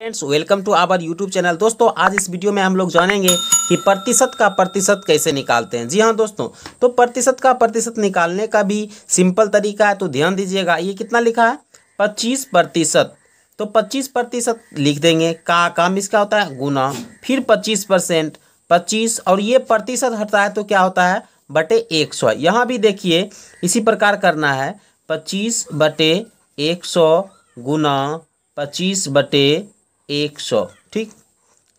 friends welcome to our YouTube channel दोस्तों आज इस वीडियो में हम लोग जानेंगे कि प्रतिशत का प्रतिशत कैसे निकालते हैं जी हाँ दोस्तों तो प्रतिशत का प्रतिशत निकालने का भी सिंपल तरीका है तो ध्यान दीजिएगा ये कितना लिखा है पच्चीस प्रतिशत तो पच्चीस प्रतिशत लिख देंगे का काम इसका होता है गुना फिर पच्चीस परसेंट पच्चीस और ये प्रतिशत हटता है तो क्या होता है बटे एक सौ यहाँ भी देखिए इसी प्रकार करना है पच्चीस बटे एक सौ गुना पच्चीस बटे एक सौ ठीक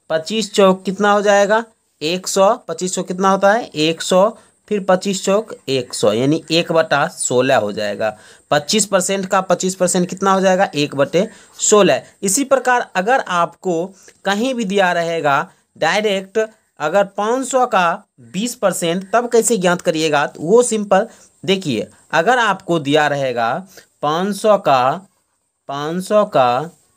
पच्चीस चौक कितना हो जाएगा एक सौ पच्चीस चौक कितना होता है एक सौ फिर पच्चीस चौक एक सौ यानी एक बटा सोलह हो जाएगा पच्चीस परसेंट का पच्चीस परसेंट कितना हो जाएगा एक बटे सोलह इसी प्रकार अगर आपको कहीं भी दिया रहेगा डायरेक्ट अगर पाँच सौ का बीस परसेंट तब कैसे ज्ञात करिएगा तो वो सिंपल देखिए अगर आपको दिया रहेगा पाँच सौ का पाँच सौ का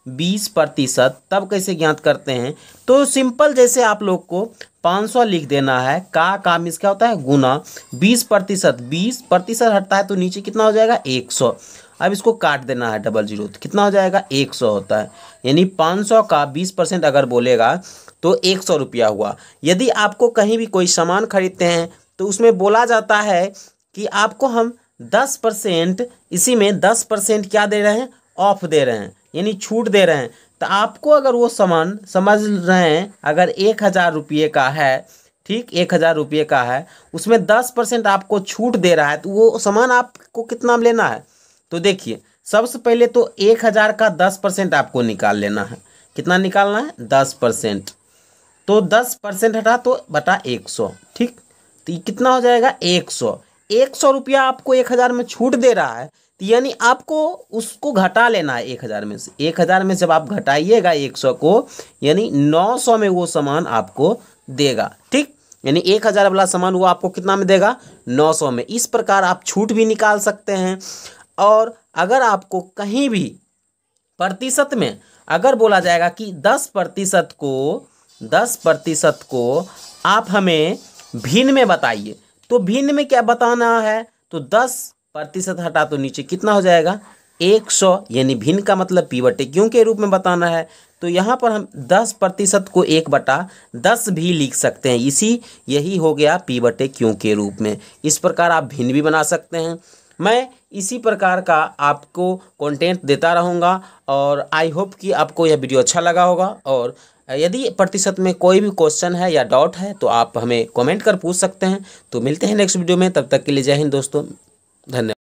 बीस प्रतिशत तब कैसे ज्ञात करते हैं तो सिंपल जैसे आप लोग को पाँच सौ लिख देना है का काम इसका होता है गुना बीस प्रतिशत बीस प्रतिशत हटता है तो नीचे कितना हो जाएगा एक सौ अब इसको काट देना है डबल जीरो तो कितना हो जाएगा एक सौ होता है यानी पाँच सौ का बीस परसेंट अगर बोलेगा तो एक सौ रुपया हुआ यदि आपको कहीं भी कोई सामान खरीदते हैं तो उसमें बोला जाता है कि आपको हम दस परसेंट इसी में दस परसेंट क्या दे रहे हैं ऑफ दे रहे हैं यानी छूट दे रहे हैं तो आपको अगर वो सामान समझ रहे हैं अगर एक हज़ार रुपये का है ठीक एक हज़ार रुपये का है उसमें दस परसेंट आपको छूट दे रहा है तो वो सामान आपको कितना लेना है तो देखिए सबसे पहले तो एक हज़ार का दस परसेंट आपको निकाल लेना है कितना निकालना है दस परसेंट तो दस परसेंट हटा तो बटा एक सौ ठीक तो ये कितना हो जाएगा एक सौ एक सौ रुपया आपको एक हज़ार में छूट दे रहा है तो यानी आपको उसको घटा लेना है एक हज़ार में से एक हज़ार में जब आप घटाइएगा एक सौ को यानी नौ सौ में वो सामान आपको देगा ठीक यानी एक हज़ार वाला सामान वो आपको कितना में देगा नौ सौ में इस प्रकार आप छूट भी निकाल सकते हैं और अगर आपको कहीं भी प्रतिशत में अगर बोला जाएगा कि दस प्रतिशत को दस प्रतिशत को आप हमें भिन्न में बताइए तो भिन्न में क्या बताना है तो दस प्रतिशत हटा तो नीचे कितना हो जाएगा एक सौ यानी भिन्न का मतलब पी बटे क्यों के रूप में बताना है तो यहाँ पर हम दस प्रतिशत को एक बटा दस भी लिख सकते हैं इसी यही हो गया पी बटे क्यों के रूप में इस प्रकार आप भिन्न भी बना सकते हैं मैं इसी प्रकार का आपको कंटेंट देता रहूँगा और आई होप कि आपको यह वीडियो अच्छा लगा होगा और यदि प्रतिशत में कोई भी क्वेश्चन है या डाउट है तो आप हमें कमेंट कर पूछ सकते हैं तो मिलते हैं नेक्स्ट वीडियो में तब तक के लिए जय हिंद दोस्तों धन्यवाद